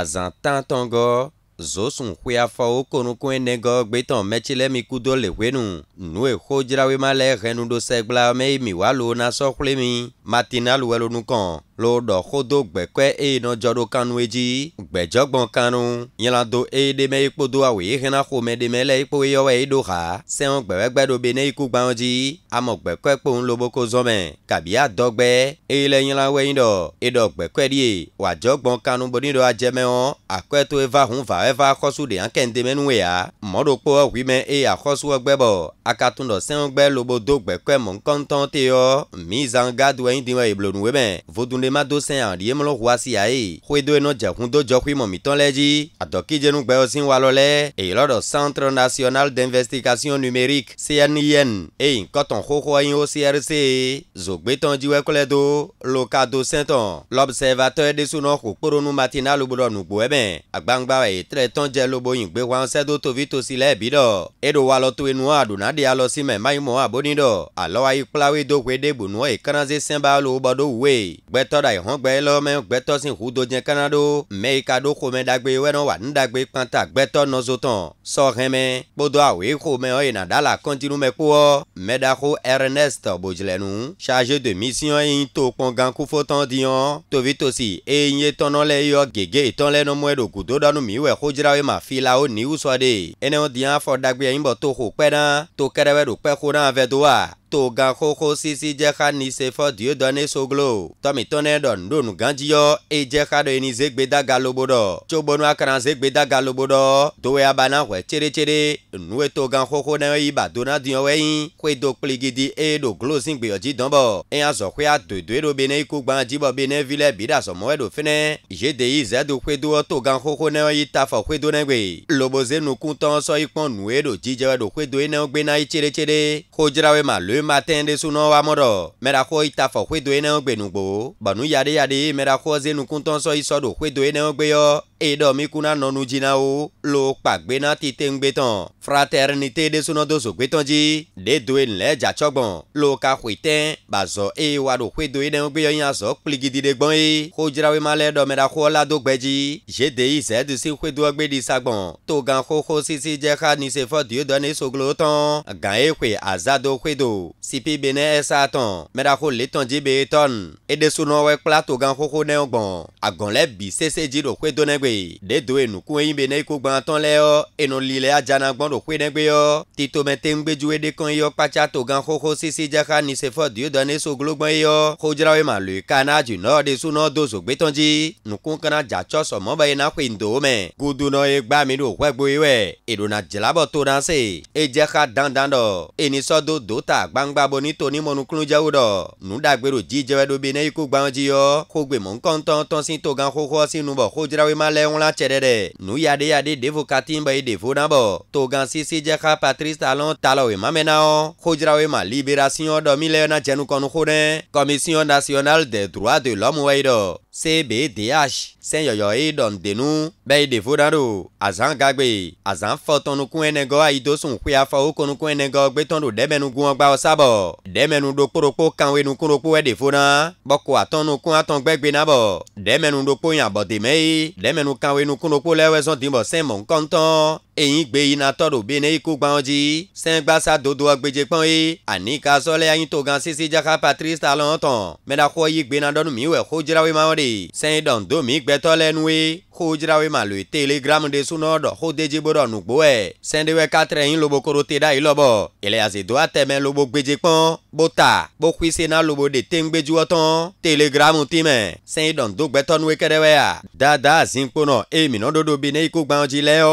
azãtãtɔ̃gɔ zosun xeafɔwo ko nukun enegɔ gbetɔn mɛtsi lɛ mi kudo le wenu nu exodzrawe ma lɛ hɛnuɖosɛgblame mi walo na sɔxlemi matina luwelonu kan lo ɖɔ xodo gbɛkɔe eye nɔdzɔ ɖo kanu edzi gbɛdzɔgbɔn kanu nyilado eye ɖe me yikpo do awo yi hena xome ɖe me le yikpo yi yɔwɔ yi do xa sɛwọn gbɛwɛgbɛ ɖo be ne yiku gbawo dzi amɔ gbɛkɔe kpo ŋu lobo ko zɔmɛ kabia dɔgbɛ eye le nyilawɔ yi ɖɔ eɖɔ gbɛkɔe ɖi wàdzɔgbɔn kanu boni ɖo adzɛmɛ wɔn akɔɛto eva hun va eva xɔsu ɖe hã kɛntɛ mɛnu ya mɔɖokpo ɔhui mɛ eye axɔsu gbɛ bɔ akatundɔ sɛwọn gbɛ lobo do gbɛkɔe mɔ ŋkɔntɔn te yɔ mizan gado yin diwa eblonu we ben vodunde ma do sɛn àrí emlɔ hu asi aye xoedo enɔ dzekun do dzɔkui mɔmitɔn lɛ dzi adɔkidzenu gbɛyɔ si wa lɔ lɛ èyí lɔdɔ centre national d'investigation numérique cnin eyi kɔtɔn xoxo yin wo crc zogbetɔn dziwɛ kple do lokado sɛtɔn l'observateur de desunɔ kokporonu matina lobodɔ nugbo ɛbɛn agbangba eyi trɛ tɔn jɛ lobo yin gbe wa sɛdo tovi tosi lɛ bi dɔ eɖo wa lɔ to enu adonade alɔ si mɛ mayimɔ aboni dɔ alɔ ayi kplawe do hoe de bonu ekranze sɛn ba lo bɔ ɖo we gbɛtɔ da ihɔn gbɛ lɔ mɛ gbɛtɔ si hu do dze kana ɖo mɛ yi ka ɖo xɔmɛ dagbe wɛnɔ wa nu dagbe kpanta gbɛtɔ nɔ zotɔn sɔhɛmɛ kpodo awo ye xɔmɛ ɔye na da la kɔntinu mɛ kpɔ mɛ da ernest bojilɛnu chargé de mission yi to kpɔn gan kufo tɔn diyan tovi tosi eyi ye tɔnɔ lɛ yɔ gege tɔn lɛ nɔmɔɛ do gudo dɔnu mi wɛ xɔdzra ye ma fi la o niwu sɔ de ene diyan fɔ na to kɛrɛwɛ do kpɛ xɔ na to gã xoxo sisi dze xa ni se fɔ diodɔ ne soglo tɔmitɔ ne ɖɔ nuɖo nu gã dziyɔ eye dze xa ɖo yi ni zegbe daga lobo ɖɔ tso bonu akana zegbe daga lobo ɖɔ dowe abana hɔɛ tseɖetseɖe nuwe to gã xoxo ne yi ba do na wɛ yi koe do kpli gidi eye ɖo glo zi gbeyɔ dzi dɔn bɔ eya zɔ koea dodoe ɖo iku gbã dzibɔ be ne bi ɖa zɔmɔ ɛɖo fɛnɛ zede yi zɛ do koe do to gã xoxo ne yi ta fɔ koe do ne gbe loboze nukutɔ sɔ yi kpɔn nue ɖo dzidzɛ wɛ ɖo koe do yi ne gbe na yi tseɖetseɖe xodzrawe ma loe ma tɛn de so nɔ wa mɔdɔ mɛrakɔ itafɔ hwedo yi nɛ wo gbe nugbo bɔnu yaɖeyaɖe mɛrakɔ zenukuntɔn sɔ yi sɔ do hwedo yi nɛ wo ìdọ̀míkúná nọnu jìnnà wo ló pàgbéná ti téńgbé tán fraternité desunodoso gbétán jí dédoe ńlẹ̀ jàtsọ́gbọ̀n ló ka xùitẹ́ bazọ̀ eye wa ɖo xùedo yi ɖewo gbéyọ̀ yín azọ̀ kpligidi de gbọ́n ye xodzrawe ma lẹ́ dọ̀mẹ́ra xó la dó gbẹ́dzi gd yi zẹ́du si xùedo gbé di sagbọ̀n tó gan xoxo sisi jẹ́ xa nise fọ́ soglo tán gan ye xue azado xùedo sipi bene ẹsa tán mẹ́ra xó lé tán dzi be e tọ́n edesunowó kpla tó gan xoxo nẹ́ gbọ̀n agọ̀lẹ́ bi sese dzi ɖo xùedo nẹ́gb gbe dedo enukun eyin be na iko gbọn tán lẹ ọ enu lilẹ ajana gbọn do pe ọ tito mẹte ń gbẹju ede kan yọ kpatsa to gan xoxo sisi jaka nisefọ diodo ne so gologbọn yọ xodzrawe ma lo ika e de sunọ dozo gbẹtọ dzi nukun kana dzatsọ sọmọ bẹ yina pe ndo mẹ gudu ye gba mi do wẹ wẹ edona dzilabọ to na se edzaka dandan dọ enisọdo dota gbangba bo nitoni mọnukulunjawo dọ nudagbero jijẹwẹ do be ne iko gbọn dzi yọ xogbe mọ nkọntọn tọnsi to gan xoxo sinu bọ xodzrawe le ŋu la tse ɖe ɖe nu ya ɖe ya ɖe ɖevo kati be ye ɖevo na bɔ to gã sisi dzeka patrice talon talɔ wòye mame na wo xodzrawoe ma liberation ɖɔ mi le dzenukɔnu xo ɖe commission nationale des droits de l'homme wɔyi ɖɔ cbdh sẹ́yọ̀yọ̀ ìdọ̀ǹdẹ̀nu bẹ́ẹ̀ ìdìbò dáadọ́ azan gagbe azan fọ́tọ́nukú ẹnẹgọ́ àyídọ́sùn pé afọwọ́kọ́nukú ẹnẹgọ́ gbẹ́tọ́ndọ̀ dẹ́mẹnugun ọgbà ọ̀sábọ̀ dẹ́mẹnu dokporokpo kanwe nukunrokpo ẹ̀dẹ̀fọ́ náà bọ́kọ̀ àtọ́nukú àtọ́ngbẹ́gbẹ́ náà bọ̀ ɖɛmɛnu ɖokpo yabɔ deme ye ɖɛmɛnu kawe nukunu kpo lɛ wɛsɔn dimɔ sɛmɔ ŋkɔntɔn eyin gbe yina tɔɖo bene iku gbãwo dzi sɛngbasa dodo agbedze kpɔn ye ani ka sɔlɛ gan sisi jaka patrice talɔn tɔn mɛnakɔ yi gbena dɔnu mi wɛ xodzrawe ma wo de sɛn dɔn do mi gbɛtɔ lɛ nue xodzrawe ma lo telegram de sunɔ dɔ xodedzi bo dɔ nugbo ɛ sɛndewɛ katrɛ yin lobo koro te da yi lɔbɔ eleyaze do atɛmɛ lobo bota bokuise na lobo de telegram ti mɛ sɛn dɔn do gbɛtɔnue kɛrɛwɛ dada zinkponɔ eyi minɔ dodo bene iku gbãwo dzi lɛ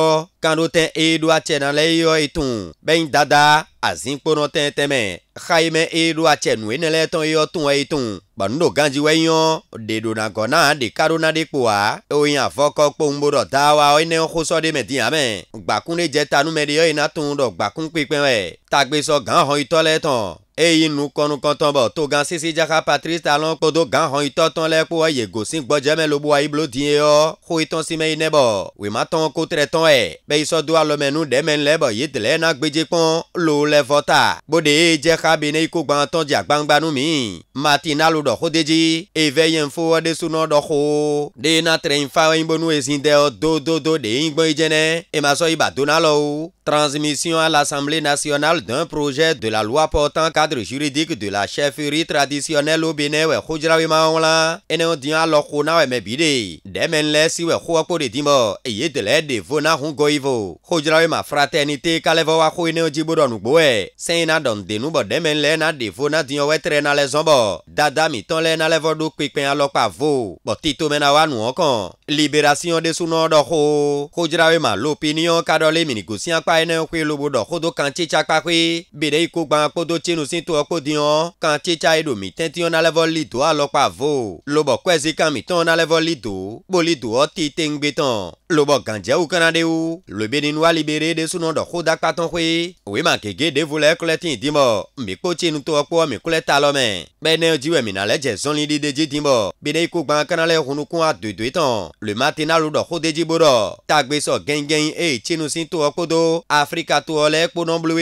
tẽ eɖo atsɛna lɛ eyɔ etun bɛyin dada azikpɔnɔ tẽ tɛmɛ xayime eɖo atsɛnu ene lɛ tɔn eyɔ tun etun gbɔnudo ganji wɛ yɔn ɖeɖona gɔna de ɖona ɖe kpoa ewoyin afɔkɔ kpo ŋbo dɔ da wa ene xosɔ ɖe me di yame gbakun ɖe dze tanu me ɖe yɔ yina tun dɔ gbakun kpekpe wɛ tagbesɔ gã hɔn itɔ lɛ tɔn. eyi nu kɔnukɔtɔnbɔ togan sisi jaka patrice talon kodo gan hɔn itɔtɔn lɛ kpo eye gosi gbɔdzɛmɛ lobo ayiblo die yɔ xo si mɛ yi nɛ bɔ wematɔn ko trɛtɔn ɛ e, bɛ isɔdo alɔmɛnu dɛmɛ lɛ bɔ yi tɛlɛ na gbedze kpɔn lo lɛ vɔta gbode ye jɛka bi ne iko gbãtɔn dza mi mati nalo dɔ xo dedzi evɛ yɛn fo ɛdesunɔ de na trɛ yin fa e bonu ezin dɛ de do gbɔn yi dzɛnɛ emasɔ yi ba na o transmission à l'assemblée nationale d'un projet de la loi portant cadre juridique de la chefferie traditionnelle au Bénin wɛ hojirawe ma wɔn la ene diɲɛ alɔko na wɛ mɛ bi dɛmɛ lɛ siwɛ xɔ kpo de dimɔ eye de lɛ de vo na hun go ivo xodzra ye ma fratɛ ni te kalɛ wa xɔ ne dzibo dɔ nugbo ɛ sɛyin na dɔn denu bɔ dɛmɛ lɛ na de vo na diɲɔ wɛtrɛ na lɛ zɔn bɔ dada mi tɔn lɛ na lɛ vɔ do kpekpe alɔkpa vo bɔti to mɛ wa nuɔ kɔn liberation de sunɔ dɔ xɔ xodzra ma lo piniyɔn ka dɔ lé minigosi akpa yi ne xoe lobo dɔ xodo kan tsitsa kpa xoe bede yi ko gbã kpodo tsinu si to lobo kɔɛ zi kan mi tɔn kpoli doɔ ti teŋgbe tɔn lobɔ gànjɛwu kana de wo lobe ninu alibere de sunu dɔ ko dakpa tɔn koe òwe ma gege devu lɛ kɔlɛ ti dimɔ mi kpo tse nutɔ kpɔ mi kɔlɛ ta lɔmɛ bɛ ne jiwɛ mina lɛ jɛ zɔnli di deji dimɔ bi ne iko gbã kana lɛ hunukun adodoe tɔn le ma ti nalu dɔ ko deji bo dɔ tagbe sɔ gɛngɛn eye tsenu si tɔ kpodo afirika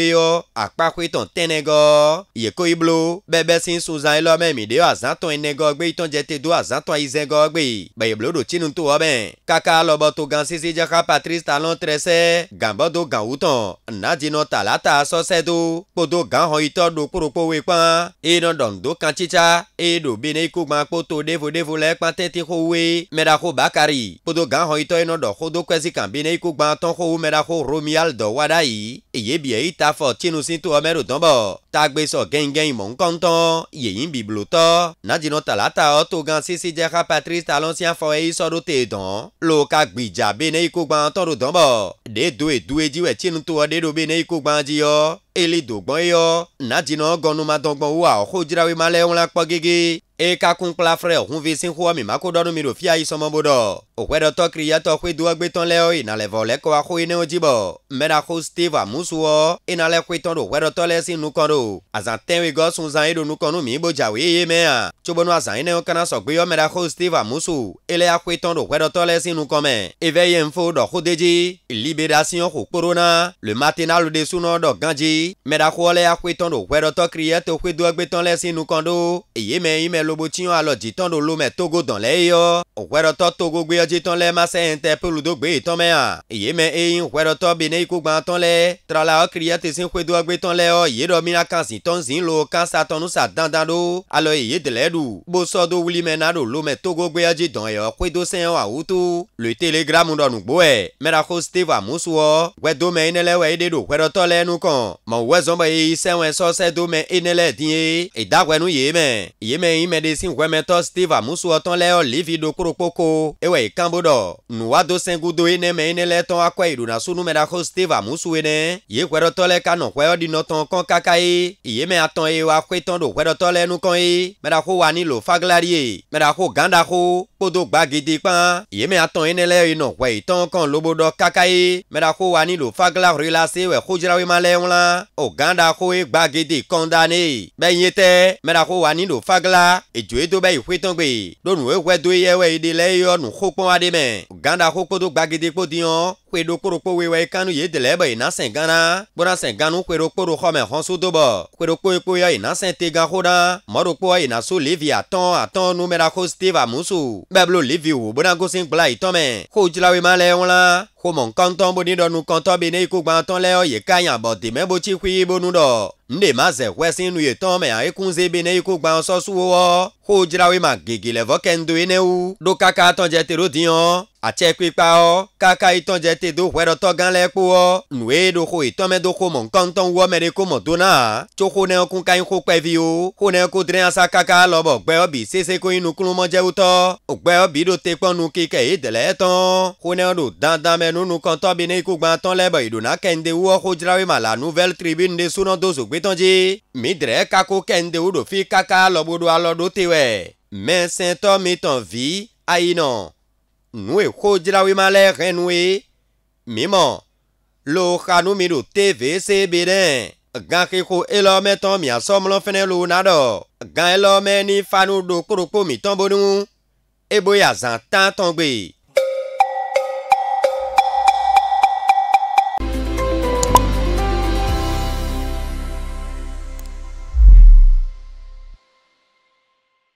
ye yɔ akpakoe tɔn tɛnɛgɔ yeko yi blo bɛbɛ si sunzan yi e lɔ mɛ mi de e do azãtɔn yi zɛgɔ gbe bɛyɛ blo do tsinuto wɔbɛ kaka lɔbɔto gan sisi jaka patrice talon trɛsɛ ganbɔdo gan wutɔn nadinɔ talata sɔsɛdo kpodo gan hɔn itɔ do kporokpowe kpɔn eyinɔ dɔndo kan tsitsa eye do bene iko gbã kpoto devodevo lɛ kpã tɛti xowoe mɛɖako bakari kpodo gan hɔn itɔ yinɔ dɔ xodo kɛsi kan bene iko gbã tɔn xowo mɛɖako romial dɔ yi eye bia yi ta fɔ tsinusi to wɔmɛ do tɔn bɔ gɛngɛn mɔ ŋkɔntɔn yeyin biblotɔ nadinɔ talata ɔto gan sisi jaka patrice talon si so ɖo te dɔn lo ka gbidza be ne yiko gbã tɔ ɖo dɔn bɔ ɖe do edu edzi wɛ tsinu to ɖe ɖo be ne yiko gbã dzi yɔ eli dogbɔn yɔ nadinɔ gɔnumadɔgbɔn wo a xɔ dzrawe ma lɛ ŋlã kpɔ e kakun kpla frɛ hunvi si xɔ mi mako dɔnu mi do fia yi sɔmɔ bo dɔ òkpɛ dɔ tɔ kiri yɛtɔ xoe do agbetɔn lɛ o yina e lɛ vɔ lɛ kɔ axo yi ne wo dzi bɔ mɛna xo steve amusuɔ yina e lɛ xoe tɔn do òkpɛ dɔ tɔ lɛ si nukɔ do azã tɛnwi gɔ sun zan yi do nukɔnu mi bo dza o yeye mɛa tsobonu azã yi ne wo kana sɔgbe yɔ mɛna xo steve amusu ele axoe tɔn do òkpɛ dɔ tɔ lɛ si nukɔ mɛ eve ye nfo dɔ xo de dzi e liberation xo kporo na de sunɔ dɔ gan dzi mɛna xo lɛ axoe tɔn do òkpɛ dɔ tɔ kiri yɛtɔ xoe do agbetɔn lɛ si nukɔ do eye lobo tsiɔ alɔ dzitɔn ɖo lome togo dɔn lɛ eyɔ ŋuɛɖɔtɔ togo gbeyɔ dzitɔn lɛ ma sɛyɛn tɛ poludo gbe etɔn mɛ a eye mɛ eyi ŋuɛɖɔtɔ bene yi ko gbãtɔn lɛ trala ɔkiri ya tese ŋuedo agbetɔn lɛ ɔ yi ɖɔ mina kan zitɔn zi lo kan satɔnu sa dandan ɖo alɔ eye delɛ ɖu bosɔ do wuli mɛ na ɖo lome togo gbeyɔ dzi dɔn yɔ ŋuedo sɛyɛn wa wuto le telegramu ɖɔ nugbo ɛ mɛrako steve amusuɔ ŋuɛdo mɛ yi ne lɛ wɛ yi de ɖo ŋuɛɖɔtɔ lɛ nu kɔn mɔ wɛ zɔn bɛ yi sɛwɛn sɔsɛ do mɛ yi ne lɛ die edagbɛnu yi mɛ yi mɛ yi mɛ de si ŋgɔmetɔ steve amusuɔtɔn lɛ olivi dokoro kpoko ewɔ ikambo dɔ nuwado sengudo yi nɛmɛ yi ne lɛ tɔn akɔ idonasonu mɛ dako steve amusu yi nɛ yi ŋgɔdɔtɔ lɛ kanɔ ŋgɔyɔ di nɔtɔn kɔn kaka yi iye mɛ atɔn yi wa kɔ itɔn do ŋgɔdɔtɔ lɛ nukɔn yi mɛ dako wani lo faglari ye mɛ dako gandako kpodo gba gidi kpã iye mɛ atɔn yi ne lɛ yi nɔ ŋgɔ itɔn kɔn lobo dɔ kaka yi mɛ dako wani lo faglari la se wɛ kodzrawe ma lɛ ŋlã o gandako yi gba gidi kɔn da ne bɛ yin tɛ mɛ dako wani lo fagla edzo edo be yiƒe tɔn gbe ɖo nu eƒe do yewe yi ɖe le eyɔ nu xokpɔn aɖe me gãɖa xokpo do gbagede kpo diɔn kpe ɖo kpoɖokpo wewa yi kanu yi dele be yina sɛn gana gbɔna sɛn ganu kpe ɖo kpoɖo xɔme xɔnso do bɔ kpe ɖo kpoyi kpoya yina sɛn te gan xo ɖa mɔɖo kpoya yina so levi atɔn atɔn numera steve amusu bɛblo levi wo bona gosi gbla itɔn mɛ xo dzrawe ma lɛ ŋlã xomɔ ŋkɔntɔn bo niɖɔnu kɔntɔn be ne yi ko gbãtɔn lɛ yi ka yabɔ deme bo tsi hui bo nu nde ma zɛ wɛsi nu yi tɔn mɛ ayekunze be ne yi ko gbãtɔn wɔ xo dzrawe ma gege le vɔ kɛndo yi ne wu ɖo kaka tɔn dze te atsiekpikpa wɔ kaka itɔn dze te do xɔɛ ɖɔtɔ gã lɛ kpo wɔ nue ɖo xo itɔmɛ do xo mɔ ŋkɔŋtɔŋ wɔ mɛ ɖe ko mɔ do na tso xo ne ŋkun ka ŋi xo kpɛviwo xo ne ŋkun dre asa kaka lɔbɔ gbɛ wɔ bi sese ko inu kulu mɔ dze wotɔ gbɛ wɔ bi ɖo te kpɔn nu ki ke ye dele etɔn xo dandan mɛ nunu kɔntɔ bi ne ko gbãtɔn lɛ bɔ iɖona kɛnde wɔ xo dzrawe ma la nouvelle tribune de sunɔ do zogbetɔn dzi mi dre kako kɛnde wo ɖo fi kaka lɔbo ɖo alɔ ɖo te wɛ mɛsɛntɔ mi tɔn vi ayinɔ nue xodzrawoe ma lɛ hɛn nue mímɔ lo xanu mi ɖo tvc bi ɖe gaxe xo elɔ mɛ tɔn miasɔ mlɔ fɛnɛ lo na dɔ gan elɔ mɛ ni fanu ɖo kpoɖokpo mi tɔn bo nu ebo ya zan tan tɔn gbe.